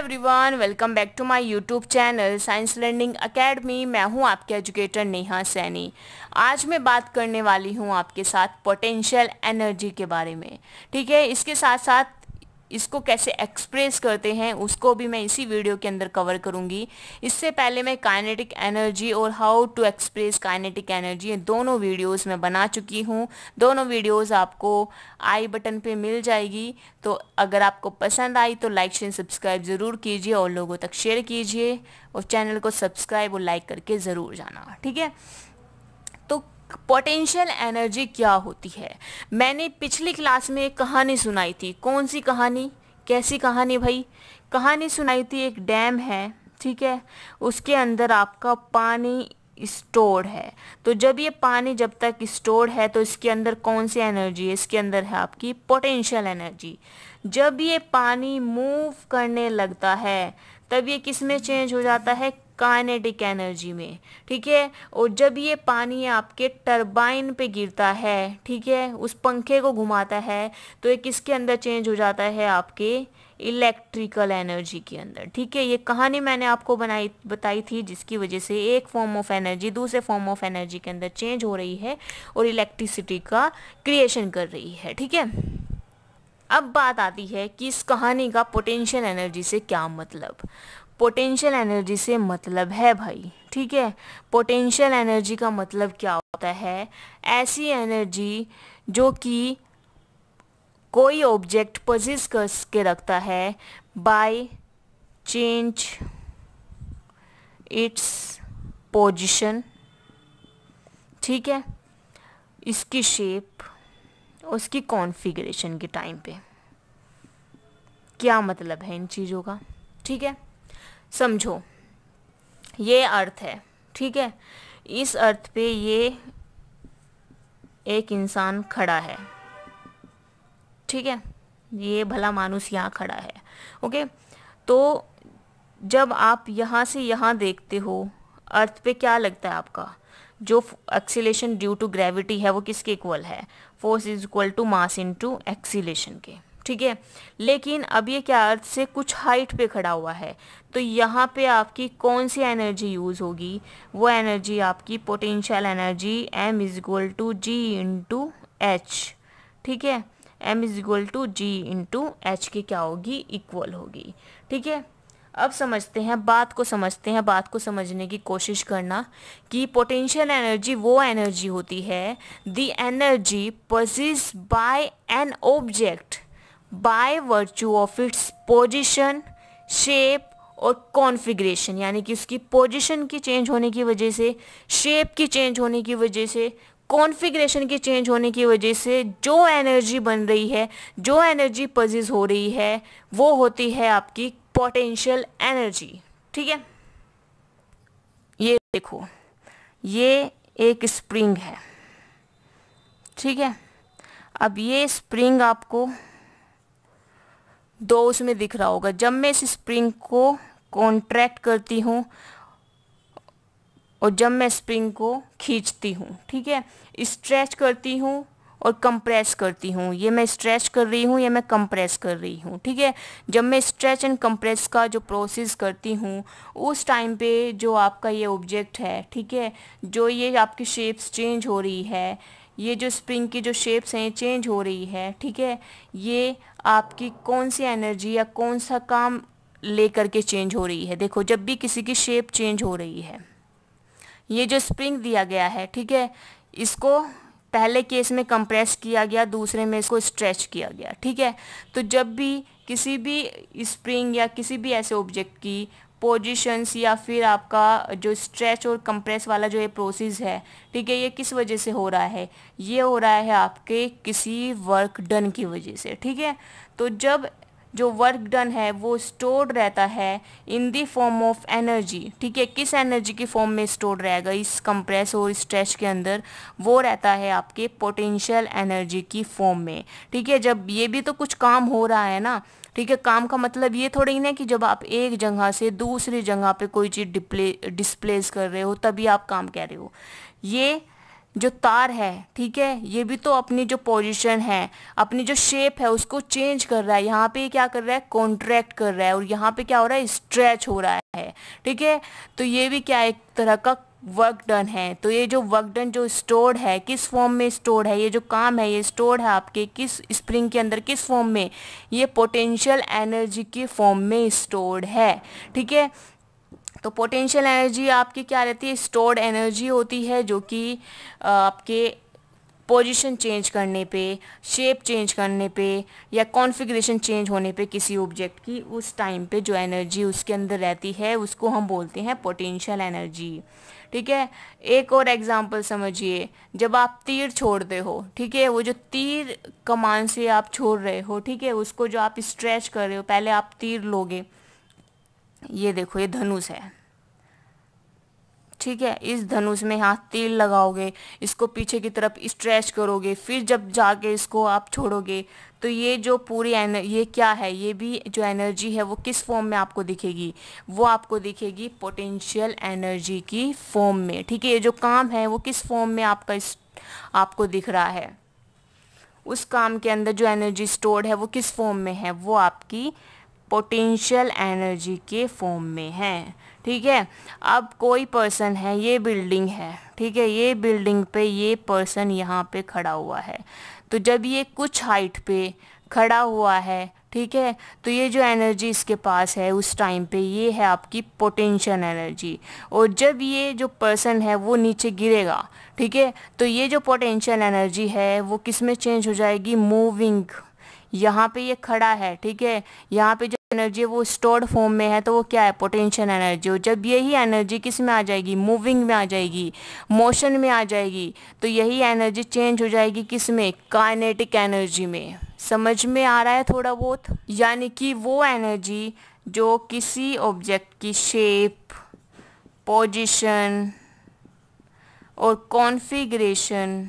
everyone welcome back to my YouTube channel science learning academy मैं हूं आपके educator Neha Saini आज मैं बात करने वाली हूं आपके साथ पोटेंशियल एनर्जी के बारे में ठीक है इसके साथ साथ इसको कैसे एक्सप्रेस करते हैं उसको भी मैं इसी वीडियो के अंदर कवर करूंगी इससे पहले मैं काइनेटिक एनर्जी और how to express kinetic energy दोनों वीडियोस मैं बना चुकी हूँ दोनों वीडियोस आपको आई बटन पे मिल जाएगी तो अगर आपको पसंद आई तो लाइक शेयर सब्सक्राइब ज़रूर कीजिए और लोगों तक शेयर कीजिए और चैनल को सब्सक्राइब और लाइक करके ज़रूर जाना ठीक है पोटेंशियल एनर्जी क्या होती है मैंने पिछली क्लास में एक कहानी सुनाई थी कौन सी कहानी कैसी कहानी भाई कहानी सुनाई थी एक डैम है ठीक है उसके अंदर आपका पानी स्टोर है तो जब ये पानी जब तक स्टोर है तो इसके अंदर कौन सी एनर्जी है इसके अंदर है आपकी पोटेंशियल एनर्जी जब ये पानी मूव करने लगता है तब ये किस में चेंज हो जाता है काइनेटिक एनर्जी में ठीक है और जब ये पानी आपके टरबाइन पे गिरता है ठीक है उस पंखे को घुमाता है तो ये किसके अंदर चेंज हो जाता है आपके इलेक्ट्रिकल एनर्जी के अंदर ठीक है ये कहानी मैंने आपको बनाई बताई थी जिसकी वजह से एक फॉर्म ऑफ एनर्जी दूसरे फॉर्म ऑफ एनर्जी के अंदर चेंज हो रही है और इलेक्ट्रिसिटी का क्रिएशन कर रही है ठीक है अब बात आती है कि इस कहानी का पोटेंशियल एनर्जी से क्या मतलब पोटेंशियल एनर्जी से मतलब है भाई ठीक है पोटेंशियल एनर्जी का मतलब क्या होता है ऐसी एनर्जी जो कि कोई ऑब्जेक्ट पजिस करके रखता है बाय चेंज इट्स पोजिशन ठीक है इसकी शेप उसकी कॉन्फ़िगरेशन के टाइम पे क्या मतलब है इन चीज़ों का ठीक है समझो ये अर्थ है ठीक है इस अर्थ पे ये एक इंसान खड़ा है ठीक है ये भला मानुस यहाँ खड़ा है ओके तो जब आप यहाँ से यहाँ देखते हो अर्थ पे क्या लगता है आपका जो एक्सीलेशन ड्यू टू ग्रेविटी है वो किसके इक्वल है force is equal to mass into two के ठीक है लेकिन अब ये क्या अर्थ से कुछ हाइट पे खड़ा हुआ है तो यहाँ पे आपकी कौन सी एनर्जी यूज़ होगी वो एनर्जी आपकी potential energy M is equal to G into H ठीक है M is equal to G into H की क्या होगी इक्वल होगी ठीक है अब समझते हैं बात को समझते हैं बात को समझने की कोशिश करना कि पोटेंशियल एनर्जी वो एनर्जी होती है the energy possessed by an object by virtue of its position shape और कॉन्फ़िगरेशन यानी कि उसकी पोजिशन की चेंज होने की वजह से शेप की चेंज होने की वजह से कॉन्फ़िगरेशन के चेंज होने की वजह से जो एनर्जी बन रही है जो एनर्जी पजिज हो रही है वो होती है आपकी पोटेंशियल एनर्जी ठीक है ये देखो ये एक स्प्रिंग है ठीक है अब ये स्प्रिंग आपको दो उसमें दिख रहा होगा जब मैं इस स्प्रिंग को कॉन्ट्रैक्ट करती हूँ और जब मैं स्प्रिंग को खींचती हूँ ठीक है स्ट्रेच करती हूँ और कंप्रेस करती हूँ ये मैं स्ट्रेच कर रही हूँ या मैं कंप्रेस कर रही हूँ ठीक है जब मैं स्ट्रेच एंड कंप्रेस का जो प्रोसेस करती हूँ उस टाइम पे जो आपका ये ऑब्जेक्ट है ठीक है जो ये आपकी शेप्स चेंज हो रही है ये जो स्प्रिंग की जो शेप्स हैं चेंज हो रही है ठीक है ये आपकी कौन सी एनर्जी या कौन सा काम लेकर के चेंज हो रही है देखो जब भी किसी की शेप चेंज हो रही है ये जो स्प्रिंग दिया गया है ठीक है इसको पहले केस में कंप्रेस किया गया दूसरे में इसको स्ट्रेच किया गया ठीक है तो जब भी किसी भी स्प्रिंग या किसी भी ऐसे ऑब्जेक्ट की पोजिशंस या फिर आपका जो स्ट्रेच और कंप्रेस वाला जो ये प्रोसेस है ठीक है ये किस वजह से हो रहा है ये हो रहा है आपके किसी वर्क डन की वजह से ठीक है तो जब जो वर्क डन है वो स्टोर्ड रहता है in the form of energy ठीक है किस एनर्जी की फॉर्म में स्टोर रहेगा इस कंप्रेस और स्ट्रेच के अंदर वो रहता है आपके पोटेंशियल एनर्जी की फॉर्म में ठीक है जब ये भी तो कुछ काम हो रहा है ना ठीक है काम का मतलब ये थोड़ा ही ना कि जब आप एक जगह से दूसरी जगह पे कोई चीज़ डिप्ले डिस्प्लेस कर रहे हो तभी आप काम कह रहे हो ये जो तार है ठीक है ये भी तो अपनी जो पोजीशन है अपनी जो शेप है उसको चेंज कर रहा है यहाँ पे क्या कर रहा है कॉन्ट्रैक्ट कर रहा है और यहाँ पे क्या हो रहा है स्ट्रेच हो रहा है ठीक है तो ये भी क्या एक तरह का वर्क डन है तो ये जो वर्क डन जो स्टोर्ड है किस फॉर्म में स्टोर्ड है ये जो काम है ये स्टोर्ड है आपके किस स्प्रिंग के अंदर किस फॉर्म में ये पोटेंशियल एनर्जी के फॉर्म में स्टोर्ड है ठीक है तो पोटेंशियल एनर्जी आपकी क्या रहती है स्टोर्ड एनर्जी होती है जो कि आपके पोजीशन चेंज करने पे शेप चेंज करने पे या कॉन्फ़िगरेशन चेंज होने पे किसी ऑब्जेक्ट की उस टाइम पे जो एनर्जी उसके अंदर रहती है उसको हम बोलते हैं पोटेंशियल एनर्जी ठीक है एक और एग्जांपल समझिए जब आप तीर छोड़ते हो ठीक है वो जो तीर कमान से आप छोड़ रहे हो ठीक है उसको जो आप स्ट्रेच कर रहे हो पहले आप तीर लोगे ये देखो ये धनुष है ठीक है इस धनुष में यहाँ तेल लगाओगे इसको पीछे की तरफ स्ट्रेच करोगे फिर जब जाके इसको आप छोड़ोगे तो ये जो पूरी एनर ये क्या है ये भी जो एनर्जी है वो किस फॉर्म में आपको दिखेगी वो आपको दिखेगी पोटेंशियल एनर्जी की फॉर्म में ठीक है ये जो काम है वो किस फॉर्म में आपका इस, आपको दिख रहा है उस काम के अंदर जो एनर्जी स्टोर्ड है वो किस फॉर्म में है वो आपकी पोटेंशियल एनर्जी के फॉर्म में है ठीक है अब कोई पर्सन है ये बिल्डिंग है ठीक है ये बिल्डिंग पे ये पर्सन यहाँ पे खड़ा हुआ है तो जब ये कुछ हाइट पे खड़ा हुआ है ठीक है तो ये जो एनर्जी इसके पास है उस टाइम पे ये है आपकी पोटेंशियल एनर्जी और जब ये जो पर्सन है वो नीचे गिरेगा ठीक है तो ये जो पोटेंशियल एनर्जी है वो किस में चेंज हो जाएगी मूविंग यहाँ पे ये खड़ा है ठीक है यहाँ पे जो एनर्जी वो स्टोर्ड फॉर्म में है तो वो क्या है पोटेंशियल एनर्जी और जब यही एनर्जी किस में आ जाएगी मूविंग में आ जाएगी मोशन में आ जाएगी तो यही एनर्जी चेंज हो जाएगी किस में काइनेटिक एनर्जी में समझ में आ रहा है थोड़ा बहुत यानी कि वो एनर्जी जो किसी ऑब्जेक्ट की शेप पोजिशन और कॉन्फिग्रेशन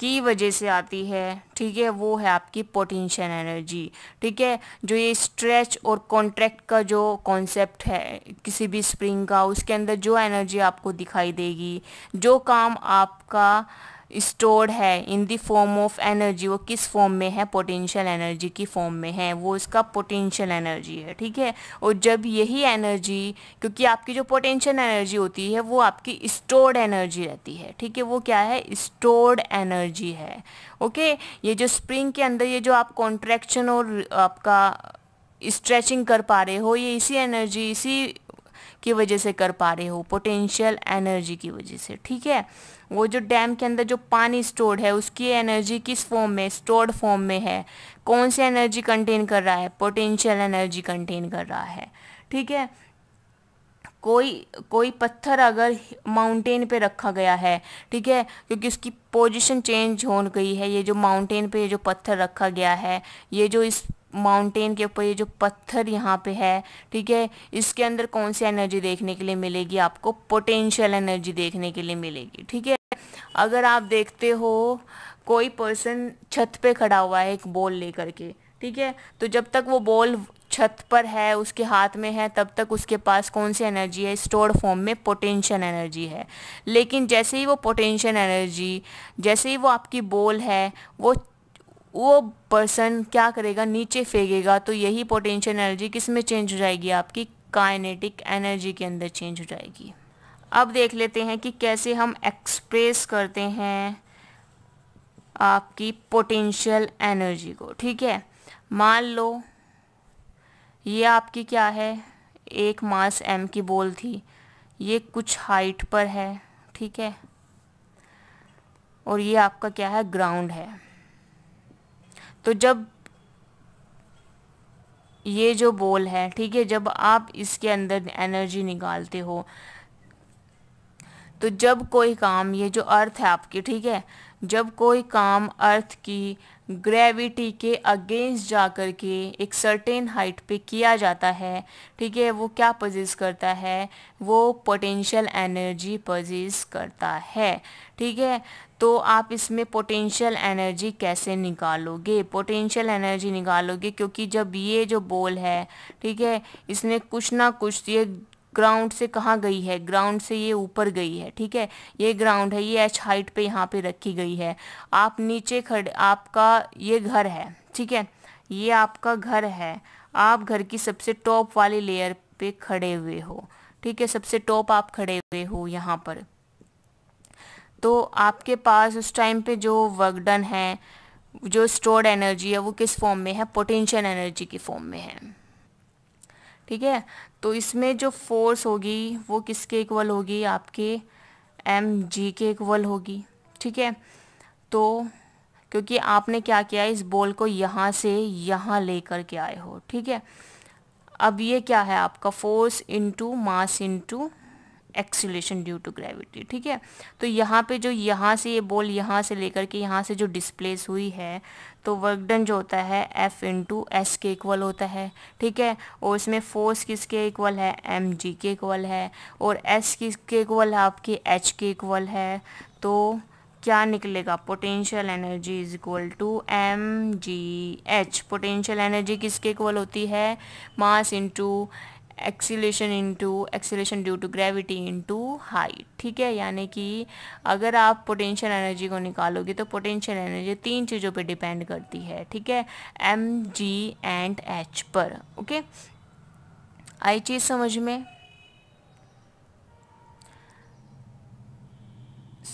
की वजह से आती है ठीक है वो है आपकी पोटेंशियल एनर्जी ठीक है जो ये स्ट्रेच और कॉन्ट्रैक्ट का जो कॉन्सेप्ट है किसी भी स्प्रिंग का उसके अंदर जो एनर्जी आपको दिखाई देगी जो काम आपका स्टोर्ड है in the form of energy वो किस फॉर्म में है पोटेंशियल एनर्जी की फॉर्म में है वो इसका पोटेंशियल एनर्जी है ठीक है और जब यही एनर्जी क्योंकि आपकी जो पोटेंशियल एनर्जी होती है वो आपकी स्टोर्ड एनर्जी रहती है ठीक है वो क्या है स्टोर्ड एनर्जी है ओके ये जो स्प्रिंग के अंदर ये जो आप कॉन्ट्रैक्शन और आपका स्ट्रेचिंग कर पा रहे हो ये इसी एनर्जी इसी की वजह से कर पा रहे हो पोटेंशियल एनर्जी की वजह से ठीक है वो जो डैम के अंदर जो पानी स्टोर्ड है उसकी एनर्जी किस फॉर्म में स्टोर्ड फॉर्म में है कौन सी एनर्जी कंटेन कर रहा है पोटेंशियल एनर्जी कंटेन कर रहा है ठीक है कोई कोई पत्थर अगर माउंटेन पे रखा गया है ठीक है क्योंकि उसकी पोजीशन चेंज हो गई है ये जो माउंटेन पे ये जो पत्थर रखा गया है ये जो इस माउंटेन के ऊपर ये जो पत्थर यहाँ पे है ठीक है इसके अंदर कौन सी एनर्जी देखने के लिए मिलेगी आपको पोटेंशियल एनर्जी देखने के लिए मिलेगी ठीक है अगर आप देखते हो कोई पर्सन छत पे खड़ा हुआ है एक बॉल लेकर के ठीक है तो जब तक वो बॉल छत पर है उसके हाथ में है तब तक उसके पास कौन सी एनर्जी है स्टोर्ड फॉर्म में पोटेंशियल एनर्जी है लेकिन जैसे ही वो पोटेंशियल एनर्जी जैसे ही वो आपकी बॉल है वो वो पर्सन क्या करेगा नीचे फेंकेगा तो यही पोटेंशियल एनर्जी किस में चेंज हो जाएगी आपकी काइनेटिक एनर्जी के अंदर चेंज हो जाएगी अब देख लेते हैं कि कैसे हम एक्सप्रेस करते हैं आपकी पोटेंशियल एनर्जी को ठीक है मान लो ये आपकी क्या है एक मास एम की बोल थी ये कुछ हाइट पर है ठीक है और ये आपका क्या है ग्राउंड है तो जब ये जो बोल है ठीक है जब आप इसके अंदर एनर्जी निकालते हो तो जब कोई काम ये जो अर्थ है आपकी ठीक है जब कोई काम अर्थ की ग्रेविटी के अगेंस्ट जा कर के एक सर्टेन हाइट पे किया जाता है ठीक है वो क्या पजेस करता है वो पोटेंशियल एनर्जी पजेस करता है ठीक है तो आप इसमें पोटेंशियल एनर्जी कैसे निकालोगे पोटेंशियल एनर्जी निकालोगे क्योंकि जब ये जो बॉल है ठीक है इसने कुछ ना कुछ ये ग्राउंड से कहाँ गई है ग्राउंड से ये ऊपर गई है ठीक है ये ग्राउंड है ये एच हाइट पे यहाँ पे रखी गई है आप नीचे खड़े आपका ये घर है ठीक है ये आपका घर है आप घर की सबसे टॉप वाली लेयर पे खड़े हुए हो ठीक है सबसे टॉप आप खड़े हुए हो यहाँ पर तो आपके पास उस टाइम पे जो वर्क डन है जो स्टोर्ड एनर्जी है वो किस फॉर्म में है पोटेंशियल एनर्जी की फॉर्म में है ठीक है तो इसमें जो फोर्स होगी वो किसके इक्वल होगी आपके एम जी के इक्वल होगी ठीक है तो क्योंकि आपने क्या किया इस बॉल को यहाँ से यहाँ लेकर के आए हो ठीक है अब ये क्या है आपका force into mass into acceleration due to gravity ठीक है तो यहाँ पे जो यहाँ से ये बॉल यहाँ से लेकर के यहाँ से जो डिस्प्लेस हुई है तो वर्क डन जो होता है एफ इंटू एस के इक्वल होता है ठीक है और इसमें फोर्स किसके इक्वल है एम जी के इक्वल है और एस किसके इक्वल है आपके एच के इक्वल है तो क्या निकलेगा potential energy is equal to M G H potential energy किसके इक्वल होती है mass into acceleration into acceleration due to gravity into height ठीक है यानी कि अगर आप पोटेंशियल एनर्जी को निकालोगे तो पोटेंशियल एनर्जी तीन चीज़ों पे डिपेंड करती है ठीक है एम जी एंड एच पर ओके आई चीज़ समझ में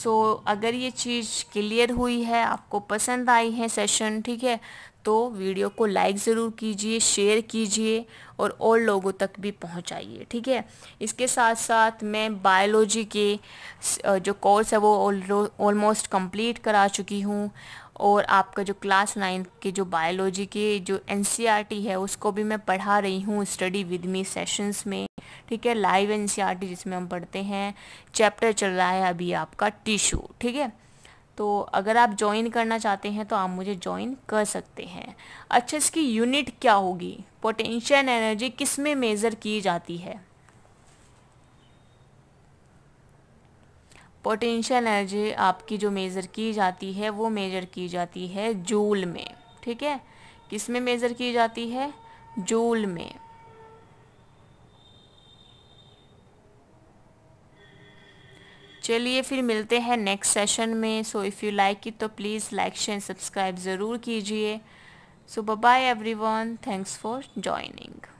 सो so, अगर ये चीज़ क्लियर हुई है आपको पसंद आई है सेशन ठीक है तो वीडियो को लाइक ज़रूर कीजिए शेयर कीजिए और और लोगों तक भी पहुंचाइए ठीक है इसके साथ साथ मैं बायोलॉजी के जो कोर्स है वो ऑलमोस्ट कंप्लीट करा चुकी हूँ और आपका जो क्लास नाइन्थ के जो बायोलॉजी के जो एन e है उसको भी मैं पढ़ा रही हूँ स्टडी विद मी सेशंस में ठीक है लाइव एन e जिसमें हम पढ़ते हैं चैप्टर चल रहा है अभी आपका टिश्यू ठीक है तो अगर आप ज्वाइन करना चाहते हैं तो आप मुझे ज्वाइन कर सकते हैं अच्छा इसकी यूनिट क्या होगी पोटेंशियल एनर्जी किस में मेज़र की जाती है पोटेंशियल एनर्जी आपकी जो मेज़र की जाती है वो मेज़र की जाती है जूल में ठीक है किस में मेज़र की जाती है जूल में चलिए फिर मिलते हैं नेक्स्ट सेशन में so if you like it तो प्लीज़ लाइक शेयर सब्सक्राइब ज़रूर कीजिए so bye everyone thanks for joining